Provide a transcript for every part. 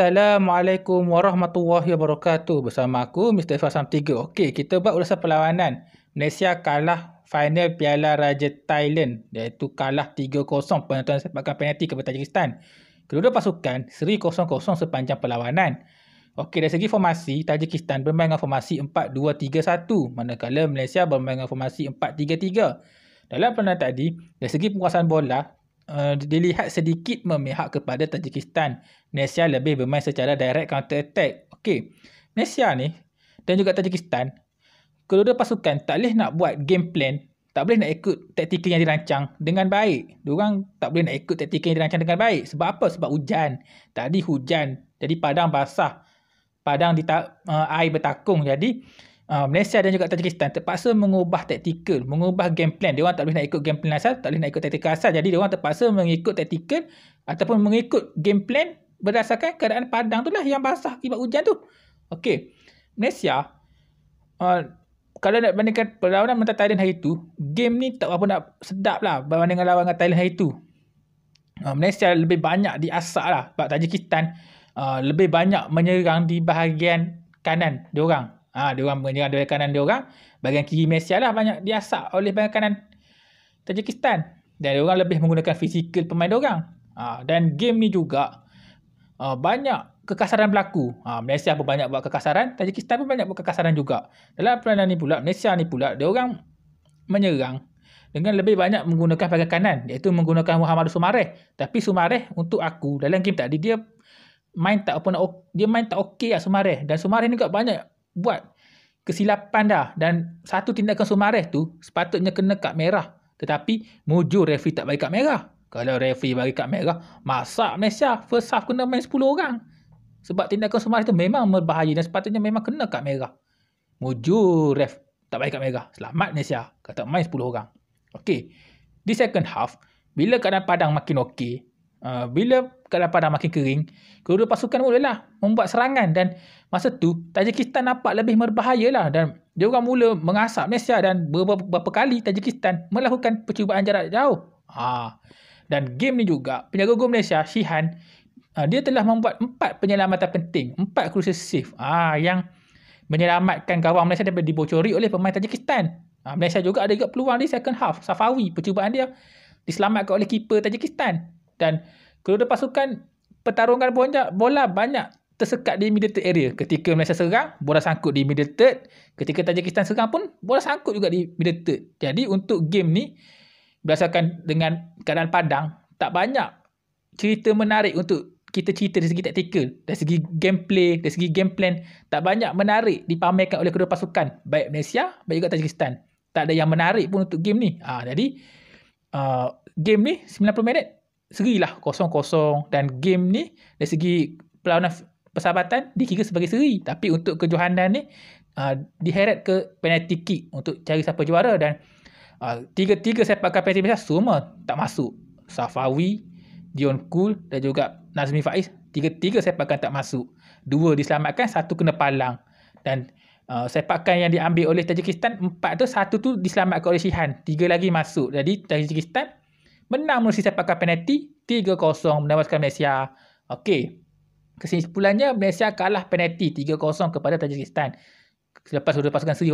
Assalamualaikum warahmatullahi wabarakatuh. Bersama aku Mr. Fasam 3. Okey, kita buat ulasan perlawanan. Malaysia kalah final Piala Raja Thailand iaitu kalah 3-0 penonton sepakan penalti kepada Tajikistan. Kedua-dua pasukan seri 0-0 sepanjang perlawanan. Okey, dari segi formasi, Tajikistan bermain dengan formasi 4-2-3-1 manakala Malaysia bermain dengan formasi 4-3-3. Dalam perlawanan tadi, dari segi penguasaan bola, uh, dilihat sedikit memihak kepada Tajikistan. Malaysia lebih bermain secara direct counter attack. Okey. Malaysia ni dan juga Tajikistan kalau dia pasukan tak boleh nak buat game plan, tak boleh nak ikut taktik yang dirancang dengan baik. Diorang tak boleh nak ikut taktik yang dirancang dengan baik. Sebab apa? Sebab hujan. Tadi hujan. Jadi padang basah. Padang di uh, air bertakung. Jadi Ah, Malaysia dan juga Tajikistan terpaksa mengubah taktikal, mengubah game plan. Dia orang tak boleh nak ikut game plan asal, tak boleh nak ikut taktikal asal. Jadi dia orang terpaksa mengikut taktikal ataupun mengikut game plan berdasarkan keadaan padang tu lah yang basah akibat hujan tu. Okey. Malaysia uh, kalau nak bandingkan perlawanan mentah Thailand hari tu, game ni tak apa nak sedap lah berbanding dengan lawan dengan Thailand hari tu. Uh, Malaysia lebih banyak di asal lah sebab Tajikistan uh, lebih banyak menyerang di bahagian kanan diorang. orang Ha, dia orang menyerang dari kanan dia orang. bagian kiri Malaysia lah banyak diasak oleh bagian kanan Tajikistan. Dan dia orang lebih menggunakan fizikal pemain dia orang. Ha, dan game ni juga ha, banyak kekasaran berlaku. Ha, Malaysia pun banyak buat kekasaran. Tajikistan pun banyak buat kekasaran juga. Dalam permainan ni pula, Malaysia ni pula, dia orang menyerang dengan lebih banyak menggunakan bagian kanan. Iaitu menggunakan Muhammad Sumareh. Tapi Sumareh untuk aku dalam game tadi, dia main tak apa nak dia main tak okey lah Sumareh dan Sumareh ni juga banyak buat kesilapan dah dan satu tindakan sumareh tu sepatutnya kena kad merah tetapi mujur referee tak bagi kad merah kalau referee bagi kad merah masak Malaysia first half kena main 10 orang sebab tindakan sumareh tu memang berbahaya dan sepatutnya memang kena kad merah mujur ref tak bagi kad merah selamat Malaysia kata main 10 orang okey di second half bila keadaan padang makin okey Uh, bila kalapan dah makin kering, kedua pasukan mula lah membuat serangan dan masa tu Tajikistan nampak lebih berbahaya lah dan dia orang mula mengasap Malaysia dan beberapa, beberapa kali Tajikistan melakukan percubaan jarak jauh. Ha. Dan game ni juga, penjaga gol Malaysia, Shihan, uh, dia telah membuat empat penyelamatan penting, empat crucial save ah ha, yang menyelamatkan gawang Malaysia daripada dibocori oleh pemain Tajikistan. Uh, Malaysia juga ada juga peluang di second half, Safawi, percubaan dia diselamatkan oleh keeper Tajikistan dan kedua-dua pasukan pertarungan banyak bola banyak tersekat di middle third area ketika Malaysia serang bola sangkut di middle third ketika Tajikistan serang pun bola sangkut juga di middle third jadi untuk game ni berdasarkan dengan keadaan padang tak banyak cerita menarik untuk kita cerita dari segi taktikal, dari segi gameplay, dari segi game plan tak banyak menarik dipamerkan oleh kedua pasukan baik Malaysia baik juga Tajikistan. Tak ada yang menarik pun untuk game ni. Ha, jadi uh, game ni 90 minit seri lah kosong-kosong dan game ni dari segi perlawanan persahabatan dikira sebagai seri tapi untuk kejohanan ni uh, ah, diheret ke penalty kick untuk cari siapa juara dan uh, tiga-tiga sepakan penalty besar semua tak masuk Safawi Dion Kul dan juga Nazmi Faiz tiga-tiga sepakan tak masuk dua diselamatkan satu kena palang dan uh, ah, sepakan yang diambil oleh Tajikistan empat tu satu tu diselamatkan oleh Sihan tiga lagi masuk jadi Tajikistan menang melalui Pakar penalti 3-0 menewaskan Malaysia. Okey. Kesimpulannya Malaysia kalah penalti 3-0 kepada Tajikistan. Selepas sudah pasukan 1-0.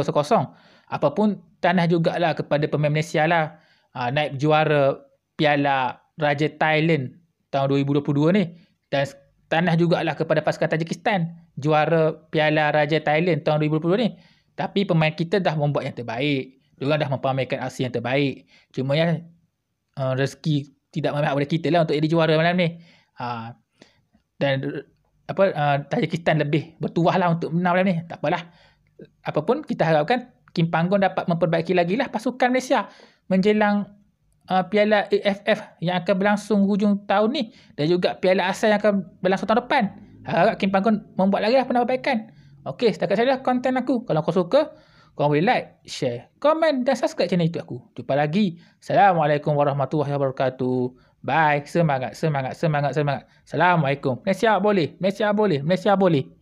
Apapun tanah jugalah kepada pemain Malaysia lah. Uh, naib juara Piala Raja Thailand tahun 2022 ni. Dan tanah jugalah kepada pasukan Tajikistan. Juara Piala Raja Thailand tahun 2022 ni. Tapi pemain kita dah membuat yang terbaik. Mereka dah mempamerkan aksi yang terbaik. Cuma yang uh, rezeki tidak memihak kepada kita lah untuk jadi juara malam ni. Ha, dan apa uh, Tajikistan lebih bertuah lah untuk menang malam ni. Tak apalah. apapun kita harapkan Kim Panggon dapat memperbaiki lagi lah pasukan Malaysia menjelang uh, Piala AFF yang akan berlangsung hujung tahun ni dan juga Piala Asia yang akan berlangsung tahun depan. Harap Kim Panggon membuat lagi lah penerbaikan. Okey, setakat saya lah konten aku. Kalau kau suka, Korang boleh like, share, komen dan subscribe channel itu aku. Jumpa lagi. Assalamualaikum warahmatullahi wabarakatuh. Bye. Semangat, semangat, semangat, semangat. Assalamualaikum. Malaysia boleh. Malaysia boleh. Malaysia boleh.